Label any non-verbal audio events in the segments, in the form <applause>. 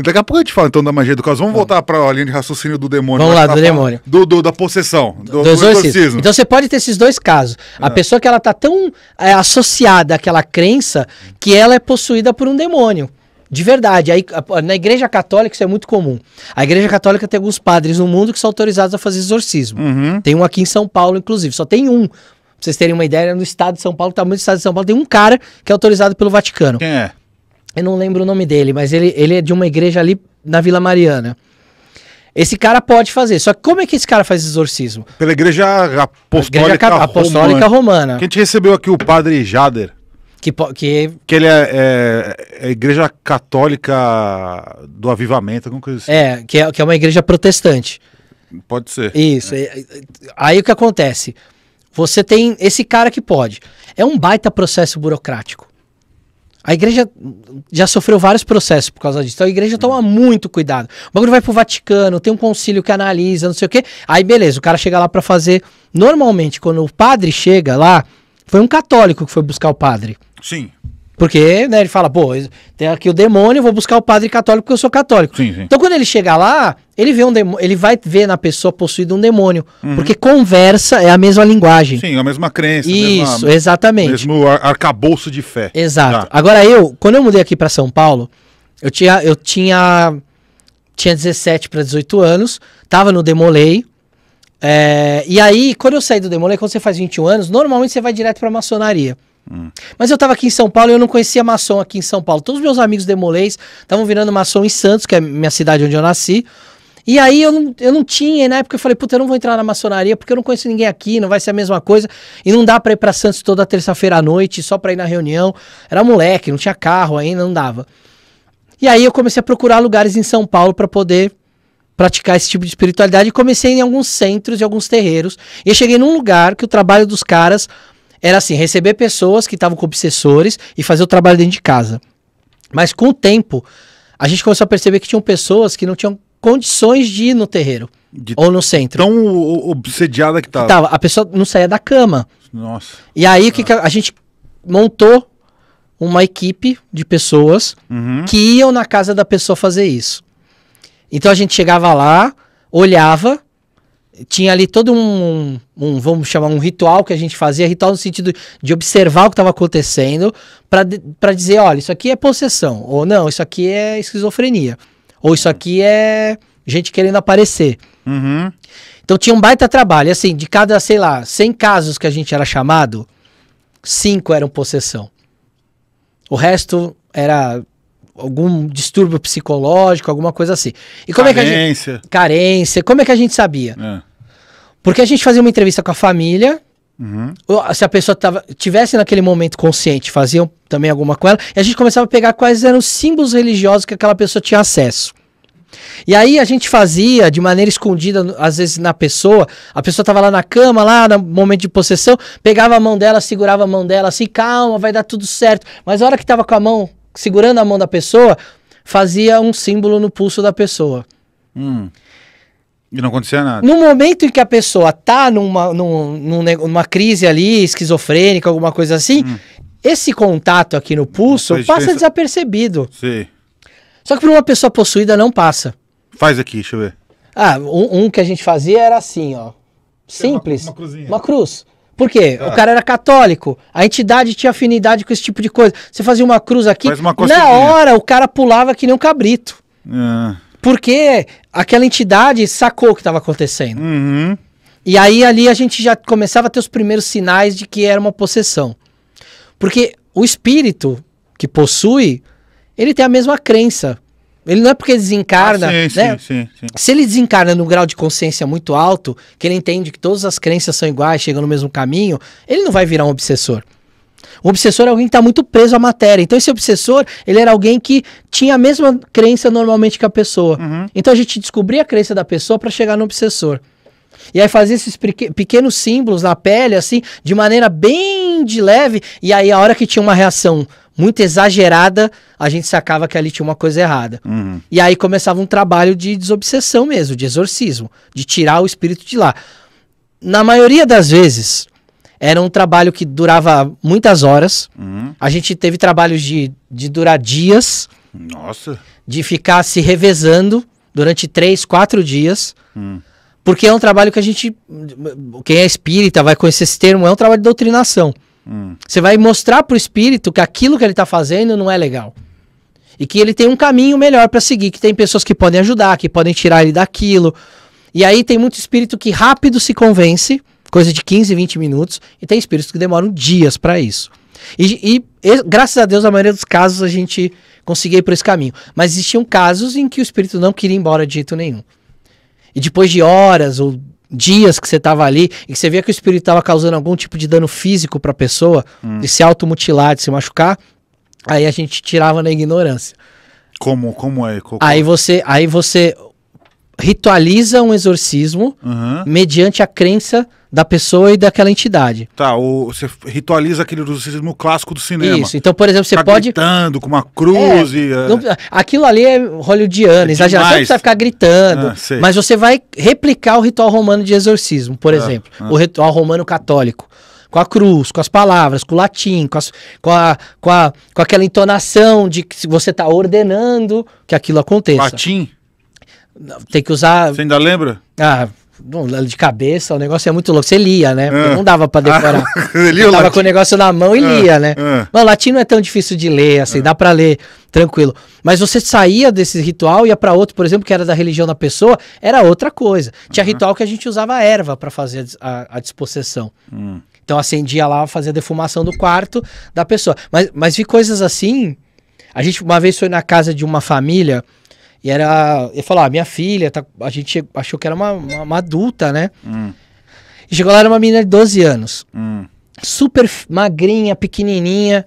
Daqui a pouco a gente fala então da magia do caos. Vamos tá. voltar para a linha de raciocínio do demônio. Vamos lá, do demônio. Do, do, da possessão, do, do exorcismo. exorcismo. Então você pode ter esses dois casos. A é. pessoa que ela está tão é, associada àquela crença que ela é possuída por um demônio. De verdade. Aí, na igreja católica isso é muito comum. A igreja católica tem alguns padres no mundo que são autorizados a fazer exorcismo. Uhum. Tem um aqui em São Paulo, inclusive. Só tem um. Pra vocês terem uma ideia, é no estado de São Paulo, o tamanho do estado de São Paulo, tem um cara que é autorizado pelo Vaticano. Quem é? Eu não lembro o nome dele, mas ele, ele é de uma igreja ali na Vila Mariana. Esse cara pode fazer. Só que como é que esse cara faz exorcismo? Pela igreja apostólica, igreja apostólica romana. Que a gente recebeu aqui o padre Jader. Que, que... que ele é, é, é igreja católica do avivamento, alguma coisa assim. É que, é, que é uma igreja protestante. Pode ser. Isso. É. é aí o que acontece? Você tem esse cara que pode. É um baita processo burocrático. A igreja já sofreu vários processos por causa disso. Então a igreja toma uhum. muito cuidado. O bagulho vai pro Vaticano, tem um concílio que analisa, não sei o quê. Aí beleza, o cara chega lá para fazer. Normalmente, quando o padre chega lá, foi um católico que foi buscar o padre. Sim. Porque, né, ele fala, pô, tem aqui o demônio, vou buscar o padre católico porque eu sou católico. Sim, sim. Então quando ele chegar lá, ele vê um demônio, ele vai ver na pessoa possuída um demônio, uhum. porque conversa é a mesma linguagem. Sim, a mesma crença, Isso, mesma, exatamente. Mesmo ar arcabouço de fé. Exato. Tá. Agora eu, quando eu mudei aqui para São Paulo, eu tinha eu tinha tinha 17 para 18 anos, tava no Demolei. É, e aí, quando eu saí do Demolei, quando você faz 21 anos, normalmente você vai direto para maçonaria. Mas eu estava aqui em São Paulo e eu não conhecia maçom aqui em São Paulo. Todos os meus amigos demolês estavam virando maçom em Santos, que é a minha cidade onde eu nasci. E aí eu não, eu não tinha, na época eu falei, puta, eu não vou entrar na maçonaria porque eu não conheço ninguém aqui, não vai ser a mesma coisa. E não dá pra ir pra Santos toda terça-feira à noite só pra ir na reunião. Era moleque, não tinha carro ainda, não dava. E aí eu comecei a procurar lugares em São Paulo para poder praticar esse tipo de espiritualidade e comecei em alguns centros e alguns terreiros. E eu cheguei num lugar que o trabalho dos caras era assim, receber pessoas que estavam com obsessores e fazer o trabalho dentro de casa. Mas com o tempo, a gente começou a perceber que tinham pessoas que não tinham condições de ir no terreiro. De ou no centro. Tão obsediada que tava. tava. A pessoa não saía da cama. Nossa. E aí que, a, a gente montou uma equipe de pessoas uhum. que iam na casa da pessoa fazer isso. Então a gente chegava lá, olhava, tinha ali todo um, um, vamos chamar, um ritual que a gente fazia, ritual no sentido de observar o que estava acontecendo, para dizer, olha, isso aqui é possessão, ou não, isso aqui é esquizofrenia, ou isso aqui é gente querendo aparecer. Uhum. Então tinha um baita trabalho, e, assim, de cada, sei lá, 100 casos que a gente era chamado, cinco eram possessão. O resto era algum distúrbio psicológico, alguma coisa assim. E como carência. é que a gente carência, como é que a gente sabia? É. Porque a gente fazia uma entrevista com a família, uhum. se a pessoa tava, tivesse naquele momento consciente, faziam também alguma com ela, e a gente começava a pegar quais eram os símbolos religiosos que aquela pessoa tinha acesso. E aí a gente fazia de maneira escondida, às vezes na pessoa. A pessoa tava lá na cama, lá no momento de possessão, pegava a mão dela, segurava a mão dela assim, calma, vai dar tudo certo. Mas a hora que tava com a mão segurando a mão da pessoa, fazia um símbolo no pulso da pessoa. Hum. E não acontecia nada. No momento em que a pessoa tá numa, numa crise ali, esquizofrênica, alguma coisa assim, hum. esse contato aqui no pulso passa diferença. desapercebido. Sim. Só que para uma pessoa possuída não passa. Faz aqui, deixa eu ver. Ah, um, um que a gente fazia era assim, ó. Simples. Uma, uma, uma cruz. Por quê? Ah. O cara era católico, a entidade tinha afinidade com esse tipo de coisa. Você fazia uma cruz aqui, Faz uma na hora o cara pulava que nem um cabrito. Ah. Porque aquela entidade sacou o que estava acontecendo. Uhum. E aí ali a gente já começava a ter os primeiros sinais de que era uma possessão. Porque o espírito que possui, ele tem a mesma crença ele não é porque desencarna. Ah, sim, né? sim, sim, Se ele desencarna num grau de consciência muito alto, que ele entende que todas as crenças são iguais, chegam no mesmo caminho, ele não vai virar um obsessor. O obsessor é alguém que está muito preso à matéria. Então, esse obsessor, ele era alguém que tinha a mesma crença normalmente que a pessoa. Uhum. Então, a gente descobria a crença da pessoa para chegar no obsessor. E aí fazia esses pequenos símbolos na pele, assim, de maneira bem de leve. E aí, a hora que tinha uma reação muito exagerada, a gente sacava que ali tinha uma coisa errada. Uhum. E aí começava um trabalho de desobsessão mesmo, de exorcismo, de tirar o espírito de lá. Na maioria das vezes, era um trabalho que durava muitas horas. Uhum. A gente teve trabalhos de, de durar dias. Nossa! De ficar se revezando durante três, quatro dias. Uhum. Porque é um trabalho que a gente. Quem é espírita vai conhecer esse termo, é um trabalho de doutrinação. Você vai mostrar pro espírito que aquilo que ele está fazendo não é legal. E que ele tem um caminho melhor para seguir, que tem pessoas que podem ajudar, que podem tirar ele daquilo. E aí tem muito espírito que rápido se convence, coisa de 15, 20 minutos, e tem espíritos que demoram dias para isso. E, e, e, graças a Deus, na maioria dos casos, a gente conseguia ir por esse caminho. Mas existiam casos em que o espírito não queria ir embora de jeito nenhum. E depois de horas ou dias que você tava ali e que você via que o espírito estava causando algum tipo de dano físico para a pessoa, hum. de se automutilar, de se machucar, aí a gente tirava na ignorância. Como, como é? Como... Aí é? você, aí você, ritualiza um exorcismo uhum. mediante a crença da pessoa e daquela entidade. Tá, ou você ritualiza aquele exorcismo clássico do cinema. Isso. Então, por exemplo, você ficar tá pode gritando com uma cruz é, e é... Não... aquilo ali é hollywoodiano, é exagerado, você precisa ficar gritando, ah, mas você vai replicar o ritual romano de exorcismo, por ah, exemplo, ah. o ritual romano católico com a cruz, com as palavras, com o latim, com, as, com, a, com, a, com aquela entonação de que você está ordenando que aquilo aconteça. Latim? Tem que usar. Você ainda lembra? Ah, de cabeça, o negócio é muito louco. Você lia, né? Ah. Não dava para decorar. Ah, <laughs> tava com o negócio na mão e ah. lia, né? Ah. Não, latim não é tão difícil de ler, assim, ah. dá para ler tranquilo. Mas você saía desse ritual, e ia para outro, por exemplo, que era da religião da pessoa, era outra coisa. Tinha ritual que a gente usava erva para fazer a, a dispossessão. Hum. Então acendia lá, fazia a defumação do quarto da pessoa. Mas, mas vi coisas assim. A gente uma vez foi na casa de uma família e era. eu falava, ah, minha filha, tá, a gente achou que era uma, uma, uma adulta, né? Hum. E chegou lá, era uma menina de 12 anos. Hum. Super magrinha, pequenininha.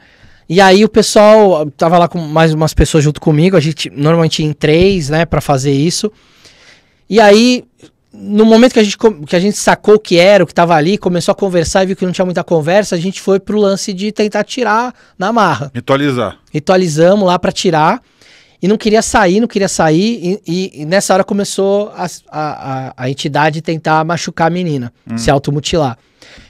E aí o pessoal tava lá com mais umas pessoas junto comigo, a gente normalmente em três, né, para fazer isso. E aí no momento que a gente que a gente sacou o que era, o que tava ali, começou a conversar e viu que não tinha muita conversa, a gente foi pro lance de tentar tirar na marra. Ritualizar. Ritualizamos lá para tirar e não queria sair, não queria sair, e, e, e nessa hora começou a, a, a, entidade tentar machucar a menina, hum. se automutilar.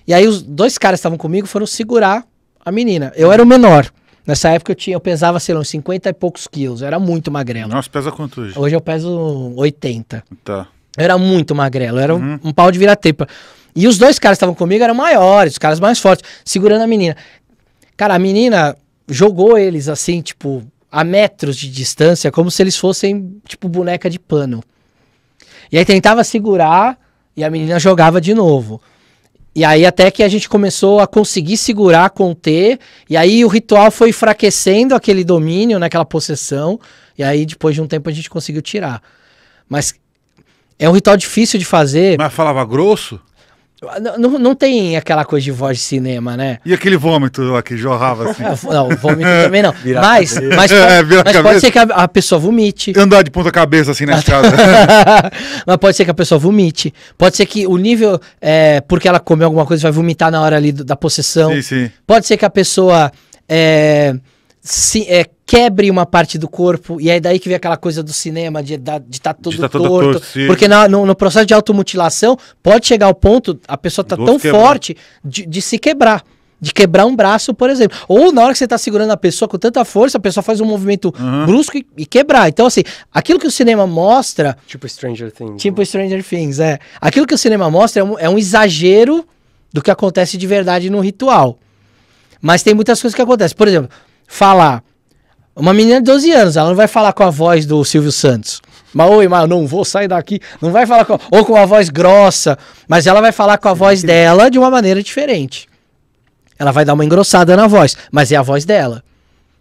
E aí os dois caras estavam comigo foram segurar a menina. Eu hum. era o menor. Nessa época eu tinha, eu pesava, sei lá, uns 50 e poucos quilos. Eu era muito magrelo. Nossa, pesa quanto hoje? Hoje eu peso 80. Tá. Eu era muito magrelo, era uhum. um, um pau de vira tepa E os dois caras que estavam comigo eram maiores, os caras mais fortes, segurando a menina. Cara, a menina jogou eles assim, tipo, a metros de distância, como se eles fossem tipo boneca de pano. E aí tentava segurar e a menina jogava de novo. E aí até que a gente começou a conseguir segurar, conter, e aí o ritual foi enfraquecendo aquele domínio, naquela né, possessão, e aí depois de um tempo a gente conseguiu tirar. Mas é um ritual difícil de fazer. Mas falava grosso? Não, não tem aquela coisa de voz de cinema, né? E aquele vômito lá que jorrava assim? É, não, vômito também não. <laughs> mas mas, é, pode, mas pode ser que a, a, pessoa vomite. Andar de ponta cabeça assim na escada. <laughs> mas pode ser que a pessoa vomite. Pode ser que o nível, é, porque ela comeu alguma coisa, vai vomitar na hora ali do, da possessão. Sim, sim. Pode ser que a pessoa... É, se, é, quebre uma parte do corpo, e é daí que vem aquela coisa do cinema, de estar de tá todo de tá torto. torto porque na, no, no, processo de automutilação, pode chegar ao ponto, a pessoa tá Doce tão quebra. forte de, de se quebrar. De quebrar um braço, por exemplo. Ou na hora que você está segurando a pessoa com tanta força, a pessoa faz um movimento uhum. brusco e, e, quebrar. Então, assim, aquilo que o cinema mostra. Tipo Stranger Things. Tipo né? Stranger Things, é. Aquilo que o cinema mostra é um, é um exagero do que acontece de verdade no ritual. Mas tem muitas coisas que acontecem. Por exemplo, falar. Uma menina de 12 anos, ela não vai falar com a voz do Silvio Santos. Mas, oi, mas eu não vou sair daqui. Não vai falar com. Ou com a voz grossa. Mas ela vai falar com a voz dela de uma maneira diferente. Ela vai dar uma engrossada na voz. Mas é a voz dela.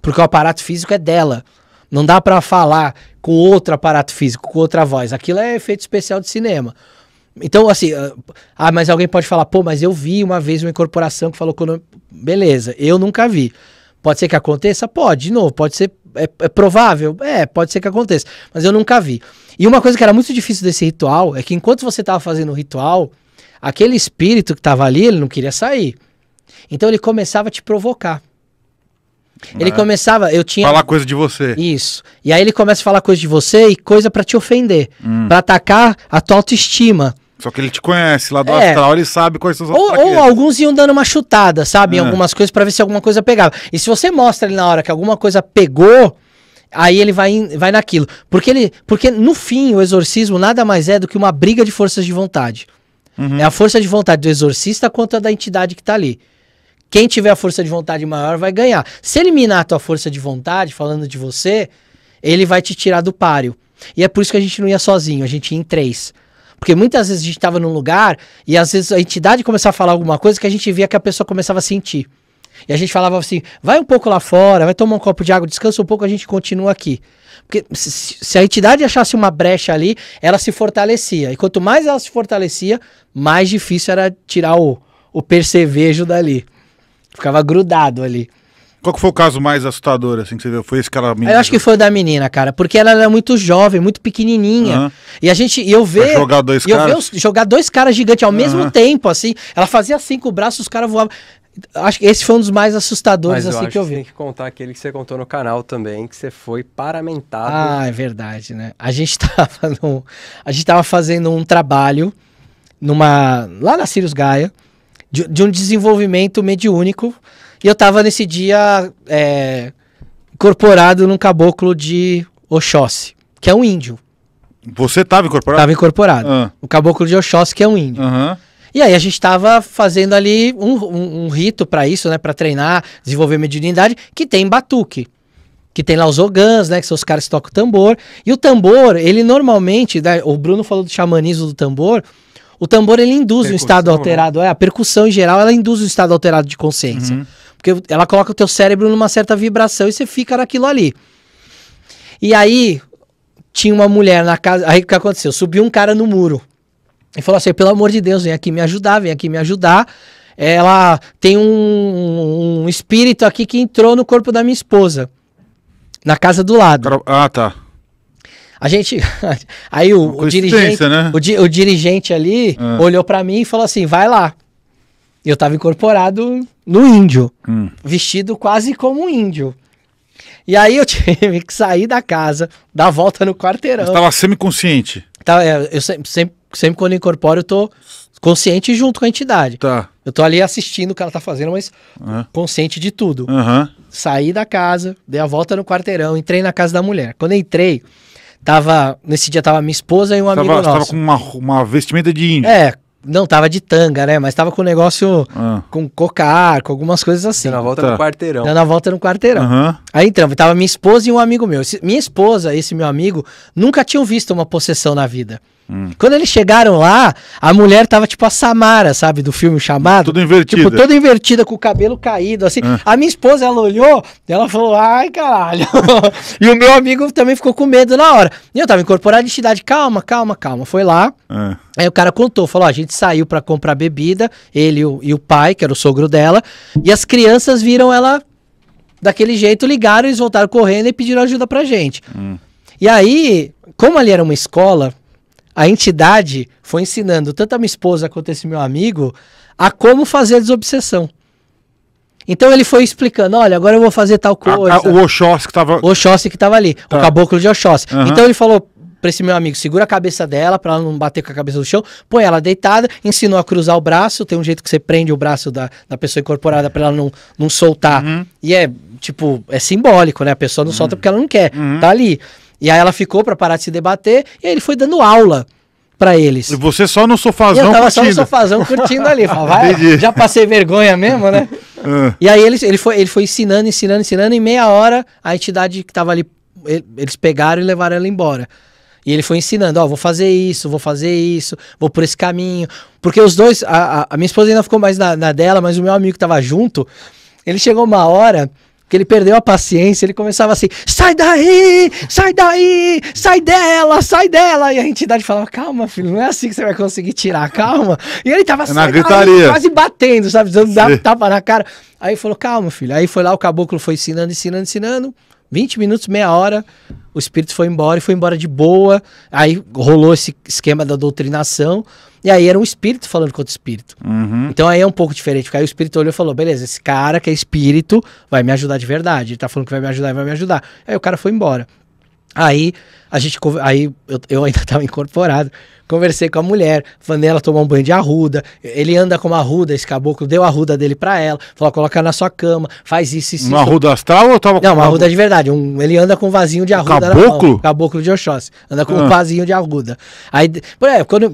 Porque o aparato físico é dela. Não dá para falar com outro aparato físico, com outra voz. Aquilo é efeito especial de cinema. Então, assim, ah, ah mas alguém pode falar, pô, mas eu vi uma vez uma incorporação que falou com. Beleza, eu nunca vi. Pode ser que aconteça? Pode, de novo, pode ser. É, é, provável? É, pode ser que aconteça. Mas eu nunca vi. E uma coisa que era muito difícil desse ritual é que enquanto você estava fazendo o ritual, aquele espírito que estava ali, ele não queria sair. Então ele começava a te provocar. Ele é. começava, eu tinha. Falar coisa de você. Isso. E aí ele começa a falar coisa de você e coisa para te ofender, hum. para atacar a tua autoestima. Só que ele te conhece lá do é. astral, ele sabe quais são as ou, ou alguns iam dando uma chutada, sabe? Em é. algumas coisas para ver se alguma coisa pegava. E se você mostra ele na hora que alguma coisa pegou, aí ele vai, vai naquilo. Porque, ele, porque no fim, o exorcismo nada mais é do que uma briga de forças de vontade. Uhum. É a força de vontade do exorcista contra a da entidade que tá ali. Quem tiver a força de vontade maior vai ganhar. Se eliminar a tua força de vontade, falando de você, ele vai te tirar do páreo. E é por isso que a gente não ia sozinho, a gente ia em três. Porque muitas vezes a gente estava num lugar e às vezes a entidade começava a falar alguma coisa que a gente via que a pessoa começava a sentir. E a gente falava assim: vai um pouco lá fora, vai tomar um copo de água, descansa um pouco, a gente continua aqui. Porque se a entidade achasse uma brecha ali, ela se fortalecia. E quanto mais ela se fortalecia, mais difícil era tirar o, o percevejo dali. Ficava grudado ali. Qual foi o caso mais assustador, assim, que você viu? Foi esse cara. Menina, eu acho que foi o da menina, cara. Porque ela era muito jovem, muito pequenininha. Uhum. E a gente... E eu ver... Pra jogar dois caras? ver jogar dois caras gigantes ao uhum. mesmo tempo, assim. Ela fazia assim com o braço, os caras voavam. Acho que esse foi um dos mais assustadores, Mas assim, eu que eu vi. Que tem que contar aquele que você contou no canal também, que você foi paramentado. Ah, é verdade, né? A gente <laughs> tava, no, a gente tava fazendo um trabalho numa lá na Sirius Gaia de, de um desenvolvimento mediúnico e eu tava nesse dia é, incorporado num caboclo de Oxóssi, que é um índio. Você tava incorporado? Tava incorporado. Ah. O caboclo de Oxóssi, que é um índio. Uhum. E aí a gente estava fazendo ali um, um, um rito para isso, né? Para treinar, desenvolver mediunidade, que tem batuque. Que tem lá os ogãs, né? Que são os caras que tocam o tambor. E o tambor, ele normalmente... Né, o Bruno falou do xamanismo do tambor. O tambor, ele induz percussão, um estado né? alterado. Né? É, a percussão em geral, ela induz um estado alterado de consciência. Uhum. Porque ela coloca o teu cérebro numa certa vibração e você fica naquilo ali. E aí, tinha uma mulher na casa. Aí o que aconteceu? Subiu um cara no muro. E falou assim: pelo amor de Deus, vem aqui me ajudar, vem aqui me ajudar. Ela tem um, um espírito aqui que entrou no corpo da minha esposa. Na casa do lado. Ah, tá. A gente. <laughs> Aí o, o dirigente. Né? O, o, dirigente ali ah. olhou para mim e falou assim: vai lá eu tava incorporado no índio, hum. vestido quase como um índio. E aí eu <laughs> tive que sair da casa, dar volta no quarteirão. Estava semiconsciente. Tá, eu sempre, sempre, sempre quando incorporo, eu tô consciente junto com a entidade. Tá. Eu tô ali assistindo o que ela tá fazendo, mas uhum. consciente de tudo. Uhum. Saí da casa, dei a volta no quarteirão, entrei na casa da mulher. Quando entrei, tava. Nesse dia tava minha esposa e um tava, amigo nosso. Tava com uma, uma vestimenta de índio. É, não, tava de tanga, né? Mas tava com o negócio ah. com cocar, com algumas coisas assim. Dando a volta tá. no quarteirão. Dando a volta no quarteirão. Uhum. Aí entramos, tava minha esposa e um amigo meu. Esse, minha esposa, esse meu amigo, nunca tinham visto uma possessão na vida. Hum. Quando eles chegaram lá, a mulher tava tipo a Samara, sabe, do filme chamado. Tudo invertido. Tipo, toda invertida, com o cabelo caído, assim. Ah. A minha esposa, ela olhou, ela falou, ai, caralho. <laughs> e o meu amigo também ficou com medo na hora. E eu tava incorporado de cidade. calma, calma, calma. Foi lá. Ah. Aí o cara contou, falou: a gente saiu para comprar bebida, ele e o, e o pai, que era o sogro dela, e as crianças viram ela daquele jeito, ligaram, eles voltaram correndo e pediram ajuda pra gente. Hum. E aí, como ali era uma escola, a entidade foi ensinando tanto a minha esposa quanto esse meu amigo a como fazer a desobsessão. Então ele foi explicando, olha, agora eu vou fazer tal coisa. A, a, o Oxóssi que estava... O Oxóssi que estava ali, tá. o caboclo de Oxóssi. Uhum. Então ele falou para esse meu amigo, segura a cabeça dela para ela não bater com a cabeça no chão, põe ela deitada, ensinou a cruzar o braço, tem um jeito que você prende o braço da, da pessoa incorporada para ela não, não soltar. Uhum. E é, tipo, é simbólico, né? A pessoa não uhum. solta porque ela não quer, uhum. tá ali. E aí ela ficou para parar de se debater e aí ele foi dando aula para eles. E você só no sofazão e eu tava curtindo. só no sofazão curtindo ali. Ah, já passei vergonha mesmo, né? <laughs> Ah. E aí ele, ele, foi, ele foi ensinando, ensinando, ensinando. Em meia hora, a entidade que tava ali, eles pegaram e levaram ela embora. E ele foi ensinando, ó, oh, vou fazer isso, vou fazer isso, vou por esse caminho. Porque os dois, a, a, a minha esposa ainda ficou mais na, na, dela, mas o meu amigo que tava junto, ele chegou uma hora que ele perdeu a paciência, ele começava assim: sai daí, sai daí, sai dela, sai dela. E a entidade falava: calma, filho, não é assim que você vai conseguir tirar, calma. E ele tava é na gritaria. quase batendo, sabe? Dando tapa na cara. Aí falou: calma, filho. Aí foi lá, o caboclo foi ensinando, ensinando, ensinando. 20 minutos, meia hora, o espírito foi embora e foi embora de boa. Aí rolou esse esquema da doutrinação. E aí era um espírito falando com outro espírito. Uhum. Então aí é um pouco diferente, porque aí o espírito olhou e falou: beleza, esse cara que é espírito vai me ajudar de verdade. Ele tá falando que vai me ajudar e vai me ajudar. Aí o cara foi embora. Aí a gente aí eu, eu ainda estava <laughs> incorporado. Conversei com a mulher, falei ela tomou um banho de arruda, ele anda com uma arruda, esse caboclo deu a arruda dele para ela, falou: coloca na sua cama, faz isso, isso. Uma arruda astral ou tava com Não, uma arruda de verdade. Um, ele anda com um vasinho de arruda. Caboclo? Mão, caboclo de Oxóssi. Anda com ah. um vasinho de arruda. Aí, por aí, quando,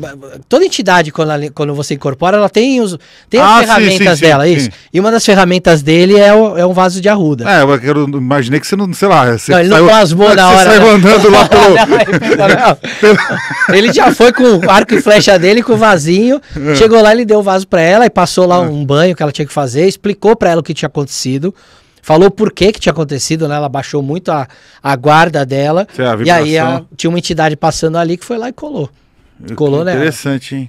toda entidade, quando, ela, quando você incorpora, ela tem, os, tem ah, as ferramentas sim, sim, dela, é sim, isso. E uma das ferramentas dele é, o, é um vaso de arruda. É, eu quero, imaginei que você não, sei lá, você não, ele saiu, não plasmou <laughs> na hora. Você saiu né? andando lá pelo <laughs> não, <laughs> ele já foi com o arco e flecha dele, com o vasinho. É. Chegou lá, ele deu o vaso para ela e passou lá um banho que ela tinha que fazer, explicou para ela o que tinha acontecido falou por que que tinha acontecido, né? Ela baixou muito a, a guarda dela. É, a e aí a, tinha uma entidade passando ali que foi lá e colou. Colou, né? Interessante, hein?